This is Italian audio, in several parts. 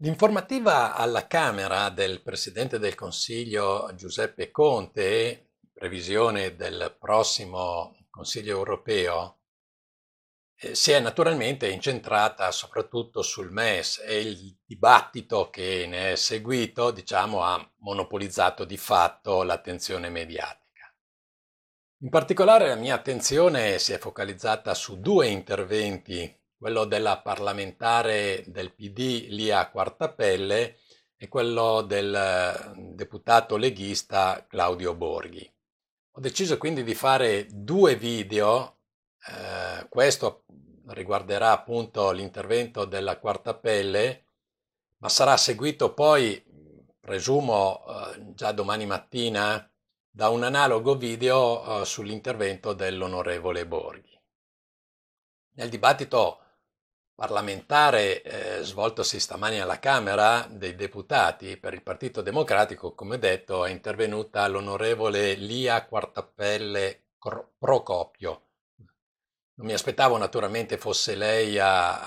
L'informativa alla Camera del Presidente del Consiglio Giuseppe Conte, previsione del prossimo Consiglio europeo, eh, si è naturalmente incentrata soprattutto sul MES e il dibattito che ne è seguito, diciamo, ha monopolizzato di fatto l'attenzione mediatica. In particolare la mia attenzione si è focalizzata su due interventi quello della parlamentare del PD Lia Quartapelle e quello del eh, deputato leghista Claudio Borghi. Ho deciso quindi di fare due video, eh, questo riguarderà appunto l'intervento della Quartapelle, ma sarà seguito poi, presumo eh, già domani mattina, da un analogo video eh, sull'intervento dell'onorevole Borghi. Nel dibattito parlamentare eh, svoltosi stamani alla Camera dei Deputati per il Partito Democratico, come detto, è intervenuta l'onorevole Lia Quartapelle Procopio. Non mi aspettavo naturalmente fosse lei a,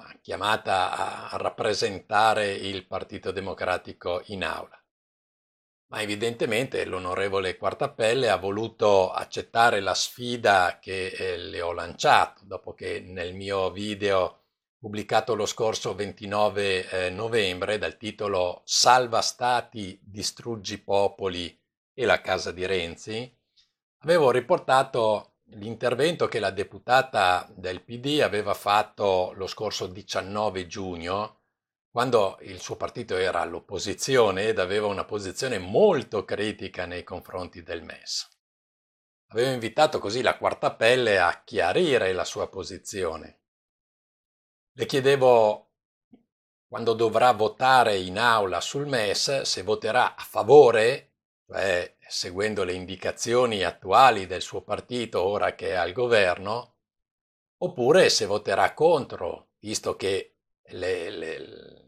a, chiamata a rappresentare il Partito Democratico in aula ma evidentemente l'onorevole Quartapelle ha voluto accettare la sfida che eh, le ho lanciato dopo che nel mio video pubblicato lo scorso 29 eh, novembre dal titolo Salva Stati, distruggi popoli e la casa di Renzi, avevo riportato l'intervento che la deputata del PD aveva fatto lo scorso 19 giugno quando il suo partito era all'opposizione ed aveva una posizione molto critica nei confronti del MES. Aveva invitato così la quarta pelle a chiarire la sua posizione. Le chiedevo quando dovrà votare in aula sul MES se voterà a favore, cioè seguendo le indicazioni attuali del suo partito ora che è al governo, oppure se voterà contro, visto che le, le,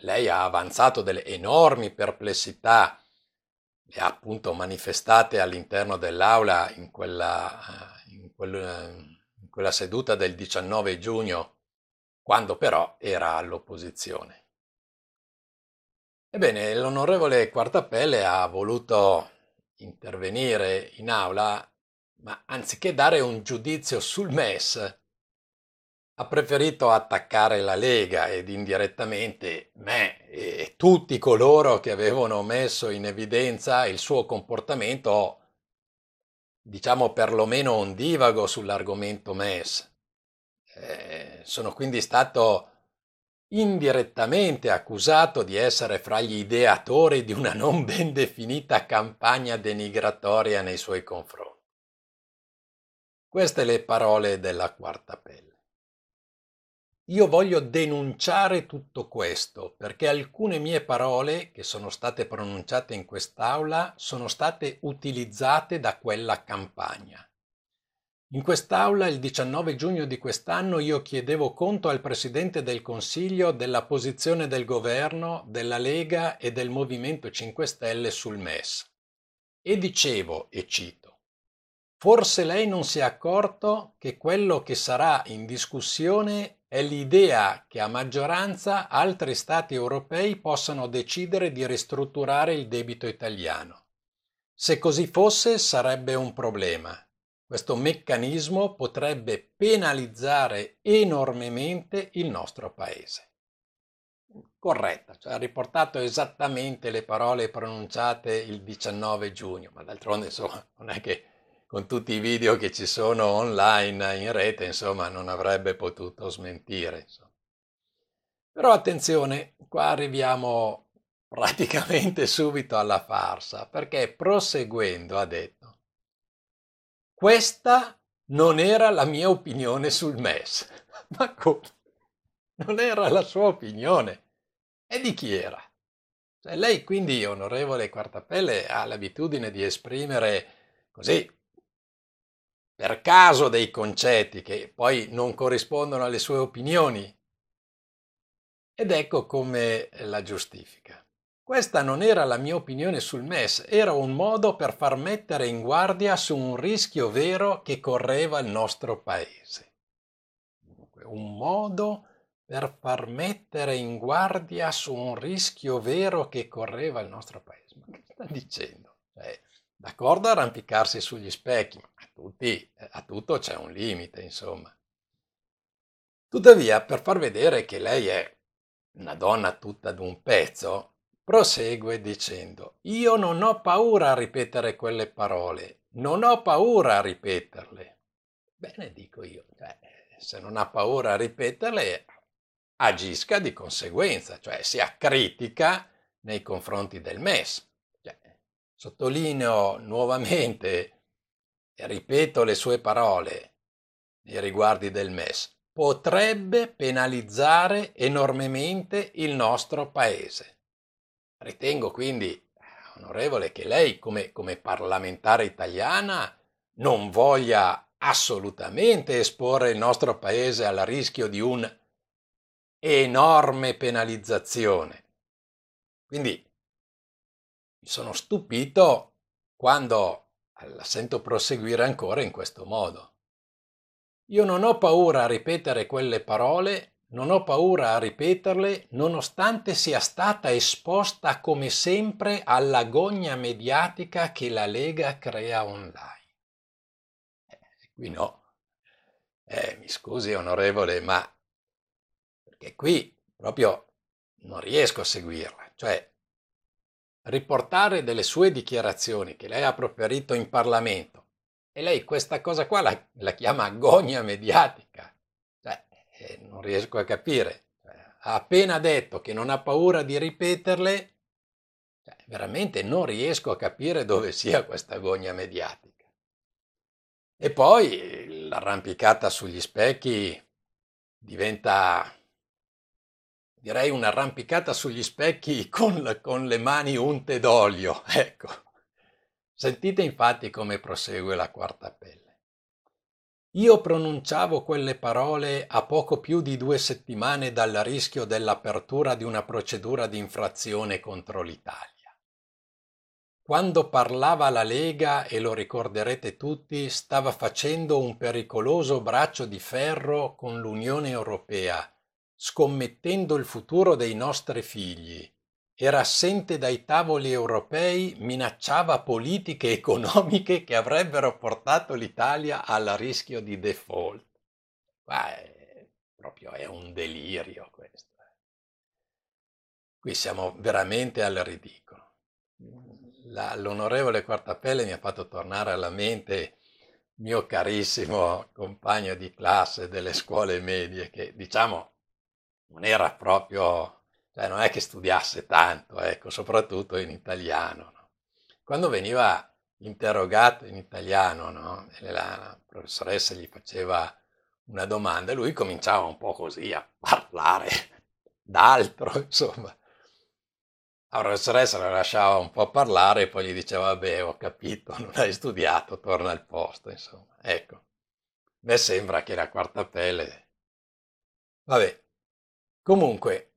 lei ha avanzato delle enormi perplessità, le ha appunto manifestate all'interno dell'aula in quella, in quel, in quella seduta del 19 giugno, quando però era all'opposizione. Ebbene, l'onorevole Quartapelle ha voluto intervenire in aula, ma anziché dare un giudizio sul MES, ha preferito attaccare la Lega ed indirettamente me e tutti coloro che avevano messo in evidenza il suo comportamento, diciamo perlomeno un divago sull'argomento MES. Eh, sono quindi stato indirettamente accusato di essere fra gli ideatori di una non ben definita campagna denigratoria nei suoi confronti. Queste le parole della quarta pelle. Io voglio denunciare tutto questo perché alcune mie parole che sono state pronunciate in quest'aula sono state utilizzate da quella campagna. In quest'aula il 19 giugno di quest'anno io chiedevo conto al Presidente del Consiglio della posizione del governo, della Lega e del Movimento 5 Stelle sul MES. E dicevo, e cito, Forse lei non si è accorto che quello che sarà in discussione è l'idea che a maggioranza altri Stati europei possano decidere di ristrutturare il debito italiano. Se così fosse sarebbe un problema. Questo meccanismo potrebbe penalizzare enormemente il nostro Paese. Corretta, cioè ha riportato esattamente le parole pronunciate il 19 giugno, ma d'altronde insomma non è che con tutti i video che ci sono online in rete, insomma, non avrebbe potuto smentire. Insomma. Però attenzione, qua arriviamo praticamente subito alla farsa, perché proseguendo ha detto, questa non era la mia opinione sul MES. Ma come? Non era la sua opinione. E di chi era? Cioè, lei quindi, onorevole Quartapelle, ha l'abitudine di esprimere così per caso dei concetti che poi non corrispondono alle sue opinioni. Ed ecco come la giustifica. Questa non era la mia opinione sul MES, era un modo per far mettere in guardia su un rischio vero che correva il nostro paese. Dunque, un modo per far mettere in guardia su un rischio vero che correva il nostro paese. Ma che sta dicendo? Eh, D'accordo arrampicarsi sugli specchi, ma a, tutti, eh, a tutto c'è un limite, insomma. Tuttavia, per far vedere che lei è una donna tutta d'un pezzo, prosegue dicendo Io non ho paura a ripetere quelle parole, non ho paura a ripeterle. Bene, dico io, cioè, se non ha paura a ripeterle, agisca di conseguenza, cioè sia critica nei confronti del MES. Sottolineo nuovamente e ripeto le sue parole nei riguardi del MES. Potrebbe penalizzare enormemente il nostro paese. Ritengo quindi, eh, onorevole, che lei come, come parlamentare italiana non voglia assolutamente esporre il nostro paese al rischio di un enorme penalizzazione. Quindi mi sono stupito quando la sento proseguire ancora in questo modo. Io non ho paura a ripetere quelle parole, non ho paura a ripeterle, nonostante sia stata esposta come sempre all'agonia mediatica che la Lega crea online. Eh, qui no. Eh, mi scusi onorevole, ma perché qui proprio non riesco a seguirla. Cioè, riportare delle sue dichiarazioni che lei ha proferito in Parlamento e lei questa cosa qua la, la chiama agonia mediatica. Cioè, eh, non riesco a capire. Cioè, ha appena detto che non ha paura di ripeterle, cioè, veramente non riesco a capire dove sia questa agonia mediatica. E poi eh, l'arrampicata sugli specchi diventa direi un'arrampicata sugli specchi con, con le mani unte d'olio. Ecco. Sentite infatti come prosegue la quarta pelle. Io pronunciavo quelle parole a poco più di due settimane dal rischio dell'apertura di una procedura di infrazione contro l'Italia. Quando parlava la Lega, e lo ricorderete tutti, stava facendo un pericoloso braccio di ferro con l'Unione Europea scommettendo il futuro dei nostri figli. Era assente dai tavoli europei, minacciava politiche economiche che avrebbero portato l'Italia al rischio di default. Ma è, proprio è un delirio questo. Eh. Qui siamo veramente al ridicolo. La, l'onorevole Quartapelle mi ha fatto tornare alla mente mio carissimo compagno di classe delle scuole medie che diciamo non era proprio, cioè non è che studiasse tanto, ecco, soprattutto in italiano. No? Quando veniva interrogato in italiano, no? e la professoressa gli faceva una domanda, lui cominciava un po' così a parlare d'altro, insomma. La professoressa la lasciava un po' parlare e poi gli diceva, vabbè, ho capito, non hai studiato, torna al posto, insomma. Ecco, a me sembra che la quarta pelle... Vabbè, Comunque,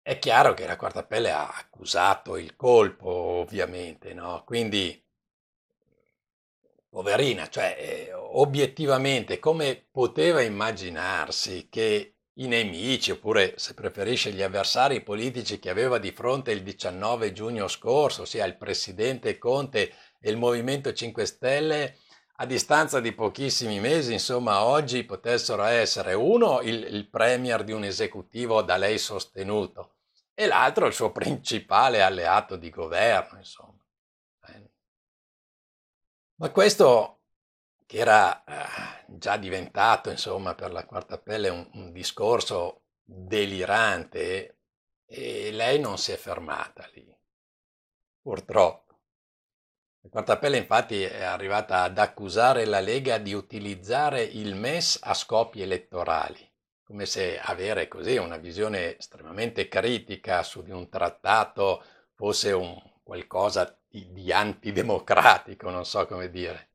è chiaro che la quarta pelle ha accusato il colpo, ovviamente, no? Quindi, poverina, cioè, eh, obiettivamente, come poteva immaginarsi che i nemici, oppure se preferisce gli avversari politici che aveva di fronte il 19 giugno scorso, ossia il presidente Conte e il Movimento 5 Stelle, a distanza di pochissimi mesi, insomma, oggi potessero essere uno il, il premier di un esecutivo da lei sostenuto e l'altro il suo principale alleato di governo, insomma. Ma questo che era eh, già diventato, insomma, per la quarta pelle un, un discorso delirante, e lei non si è fermata lì, purtroppo. Quartapelle infatti è arrivata ad accusare la Lega di utilizzare il MES a scopi elettorali, come se avere così una visione estremamente critica su di un trattato fosse un qualcosa di, di antidemocratico, non so come dire.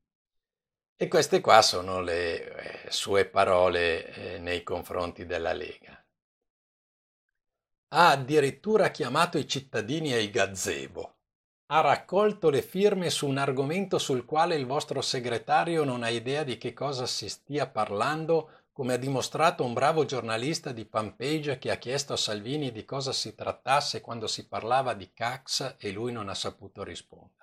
E queste qua sono le eh, sue parole eh, nei confronti della Lega. Ha addirittura chiamato i cittadini ai gazebo ha raccolto le firme su un argomento sul quale il vostro segretario non ha idea di che cosa si stia parlando, come ha dimostrato un bravo giornalista di Pampage che ha chiesto a Salvini di cosa si trattasse quando si parlava di Cax e lui non ha saputo rispondere.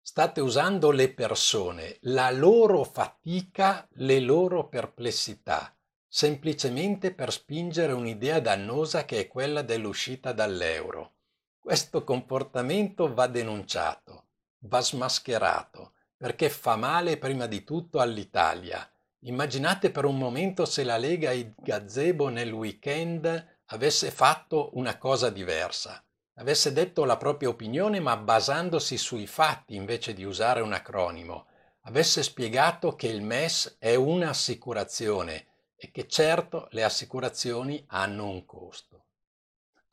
State usando le persone, la loro fatica, le loro perplessità, semplicemente per spingere un'idea dannosa che è quella dell'uscita dall'euro questo comportamento va denunciato, va smascherato, perché fa male prima di tutto all'Italia. Immaginate per un momento se la Lega e Gazebo nel weekend avesse fatto una cosa diversa, avesse detto la propria opinione ma basandosi sui fatti invece di usare un acronimo, avesse spiegato che il MES è un'assicurazione e che certo le assicurazioni hanno un costo.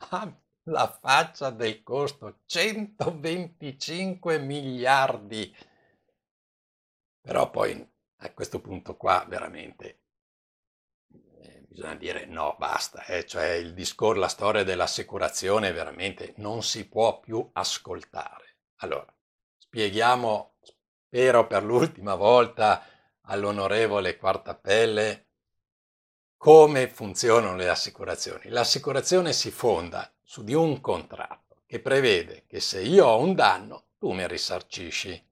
Ah, la faccia del costo, 125 miliardi. Però poi a questo punto qua veramente eh, bisogna dire no, basta, eh? cioè il discorso, la storia dell'assicurazione veramente non si può più ascoltare. Allora, spieghiamo, spero per l'ultima volta, all'onorevole Quartapelle come funzionano le assicurazioni. L'assicurazione si fonda su di un contratto che prevede che se io ho un danno tu mi risarcisci.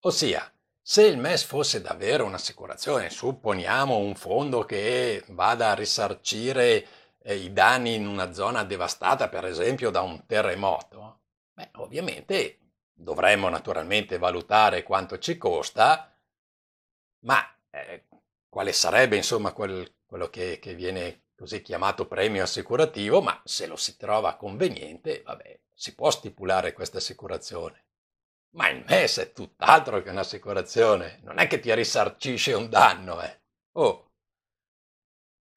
Ossia, se il MES fosse davvero un'assicurazione, supponiamo un fondo che vada a risarcire eh, i danni in una zona devastata, per esempio, da un terremoto, beh, ovviamente dovremmo naturalmente valutare quanto ci costa, ma eh, quale sarebbe insomma quel, quello che, che viene così chiamato premio assicurativo, ma se lo si trova conveniente, vabbè, si può stipulare questa assicurazione. Ma il MES è tutt'altro che un'assicurazione, non è che ti risarcisce un danno, eh. Oh,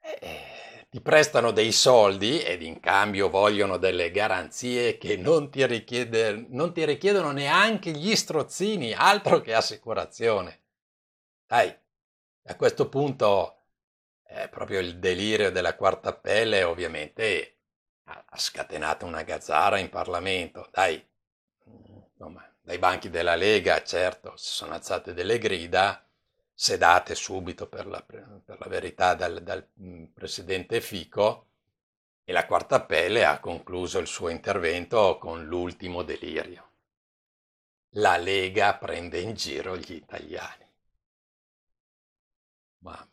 eh, ti prestano dei soldi ed in cambio vogliono delle garanzie che non ti, richiede, non ti richiedono neanche gli strozzini, altro che assicurazione. Dai, a questo punto eh, proprio il delirio della quarta pelle ovviamente ha, scatenato una gazzara in Parlamento, dai, insomma, dai banchi della Lega, certo, si sono alzate delle grida, sedate subito per la, per la verità dal, dal mm, presidente Fico, e la quarta pelle ha concluso il suo intervento con l'ultimo delirio. La Lega prende in giro gli italiani. Ma